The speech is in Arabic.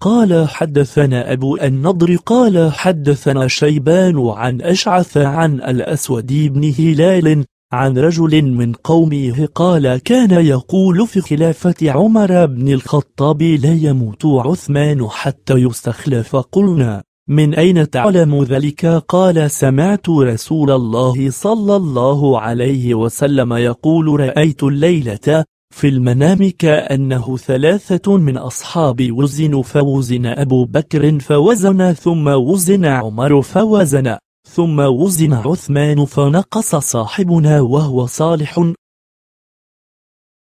قال حدثنا أبو النضر قال حدثنا شيبان عن أشعث عن الأسود بن هلال عن رجل من قومه قال كان يقول في خلافة عمر بن الخطاب لا يموت عثمان حتى يستخلف قلنا من أين تعلم ذلك قال سمعت رسول الله صلى الله عليه وسلم يقول رأيت الليلة في المنام كأنه ثلاثة من أصحابي وزن فوزن أبو بكر فوزن ثم وزن عمر فوزن ثم وزن عثمان فنقص صاحبنا وهو صالح